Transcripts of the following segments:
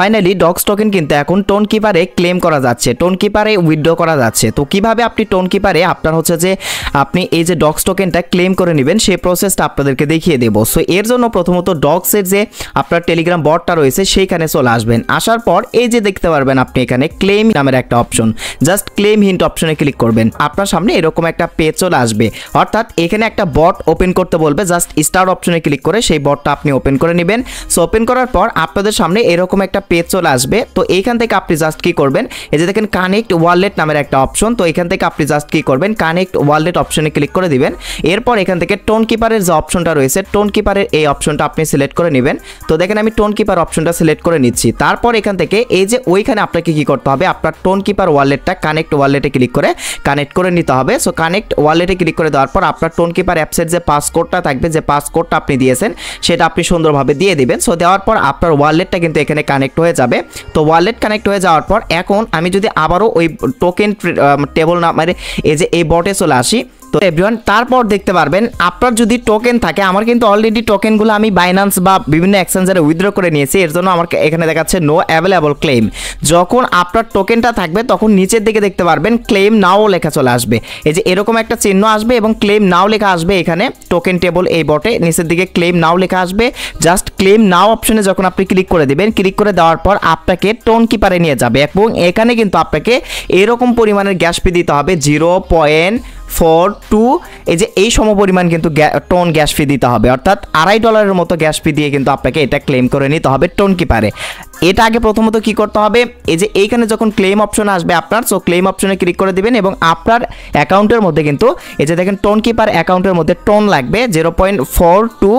finally docs token কিন্তু এখন tone কিপারে claim করা যাচ্ছে টোন কিপারে উইথড্র করা যাচ্ছে তো কিভাবে আপনি টোন কিপারে আপনার হচ্ছে যে আপনি এই যে ডক্স টোকেনটা ক্লেম করে নেবেন সেই প্রসেসটা আপনাদেরকে দেখিয়ে দেব সো এর জন্য প্রথমত ডগসের যে আপনার টেলিগ্রাম বটটা রয়েছে সেইখানে চলে আসবেন আসার পর এই যে দেখতে পারবেন আপনি এখানে ক্লেম নামের একটা অপশন জাস্ট ক্লেম হিন্ট অপশনে ক্লিক করবেন আপনার সামনে এরকম একটা পেজ চলে আসবে অর্থাৎ এখানে একটা বট ওপেন করতে বলবে জাস্ট স্টার অপশনে ক্লিক করে সেই বটটা আপনি ওপেন করে নেবেন সো ওপেন করার পর আপনাদের সামনে এরকম একটা পেজ চলে আসবে তো এইখান থেকে আপনি জাস্ট কি করবেন এই যে দেখেন কানেক্ট ওয়ালেট নামের একটা অপশন তো এখান থেকে আপনি জাস্ট কি করবেন কানেক্ট ওয়ালেট অপশনে ক্লিক করে দিবেন এরপর এখান থেকে টোন কিপারের যে অপশনটা রয়েছে টোন কিপারের এই অপশনটা আপনি সিলেক্ট করে নেবেন তো দেখেন আমি টোন কিপার অপশনটা সিলেক্ট করে নিচ্ছি তারপর এখান থেকে এই যে ওইখানে আপনাকে কি করতে হবে আপনার টোন কিপার ওয়ালেটটা কানেক্ট ওয়ালেটে ক্লিক করে কানেক্ট করে নিতে হবে সো কানেক্ট ওয়ালেটে ক্লিক করে দেওয়ার পর আপনার টোন কিপার অ্যাপসের যে পাসকোডটা থাকবে যে পাসকোডটা আপনি দিয়েছেন সেটা আপনি সুন্দরভাবে দিয়ে দিবেন সো দেওয়ার পর আপনার ওয়ালেটটা কিন্তু এখানে কানেক্ট হয়ে যাবে তো ওয়ালেট কানেক্ট হয়ে যাওয়ার পর এখন আমি যদি আবারও ওই টোকেন টেবল না মানে এই যে এই বটে চলে আসি তো এভরিওয়ান তারপর দেখতে পারবেন আপনার যদি টোকেন থাকে আমার কিন্তু অলরেডি টোকেনগুলো আমি বাইনান্স বা বিভিন্ন এক্সচেঞ্জারে উইথড্র করে নিয়েছি এর জন্য আমার এখানে দেখাচ্ছে নো অ্যাভেলেবল ক্লেম যখন আপনার টোকেনটা থাকবে তখন নিচের দিকে দেখতে পারবেন ক্লেম নাও লেখা চলে আসবে এই যে এরকম একটা চিহ্ন আসবে এবং ক্লেম নাও লেখা আসবে এখানে টোকেন টেবল এই বটে নিচের দিকে ক্লেম নাও লেখা আসবে জাস্ট ক্লেম নাও অপশনে যখন আপনি ক্লিক করে দেবেন ক্লিক করে দেওয়ার পর আপনাকে টোন কিপারে নিয়ে যাবে এবং এখানে কিন্তু আপনাকে এরকম পরিমাণের গ্যাস ফি দিতে হবে জিরো পয়েন্ট ফর টু এই যে এই সমপরিমাণ কিন্তু টোন গ্যাস ফি দিতে হবে অর্থাৎ আড়াই ডলারের মতো গ্যাস ফি দিয়ে কিন্তু আপনাকে এটা ক্লেম করে নিতে হবে টোন কিপারে এটা আগে প্রথমত কি করতে হবে এই যে এইখানে যখন ক্লেম অপশন আসবে আপনার সো ক্লেম অপশনে ক্লিক করে দিবেন এবং আপনার অ্যাকাউন্টের মধ্যে কিন্তু এই যে দেখেন টোন কিপার অ্যাকাউন্টের মধ্যে টোন লাগবে জিরো পয়েন্ট ফোর টু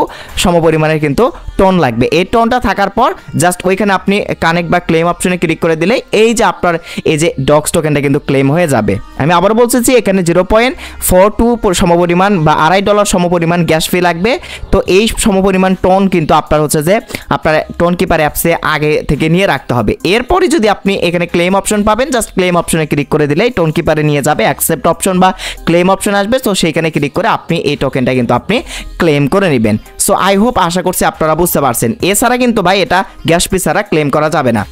সমপরিমাণের কিন্তু টোন লাগবে এই টোনটা থাকার পর জাস্ট ওইখানে আপনি কানেক্ট বা ক্লেম অপশনে ক্লিক করে দিলে এই যে আপনার এই যে ডক্স টোকেনটা কিন্তু ক্লেম হয়ে যাবে আমি আবার বলতেছি এখানে জিরো পয়েন্ট ফোর টু সমপরিমাণ বা আড়াই ডলার সমপরিমাণ গ্যাস ফি লাগবে তো এই সমপরিমাণ টোন কিন্তু আপনার হচ্ছে যে আপনার টোন কিপার অ্যাপসে আগে থেকে নিয়ে রাখতে হবে এরপরে যদি আপনি এখানে ক্লেম অপশন পাবেন জাস্ট ক্লেম অপশনে ক্লিক করে দিলেই টোন কিপারে নিয়ে যাবে অ্যাকসেপ্ট অপশন বা ক্লেম অপশন আসবে তো সেইখানে ক্লিক করে আপনি এই টোকেনটা কিন্তু আপনি ক্লেম করে নেবেন সো আই হোপ আশা করছি আপনারা বুঝতে পারছেন এছাড়া কিন্তু ভাই এটা গ্যাস পিস ছাড়া ক্লেম করা যাবে না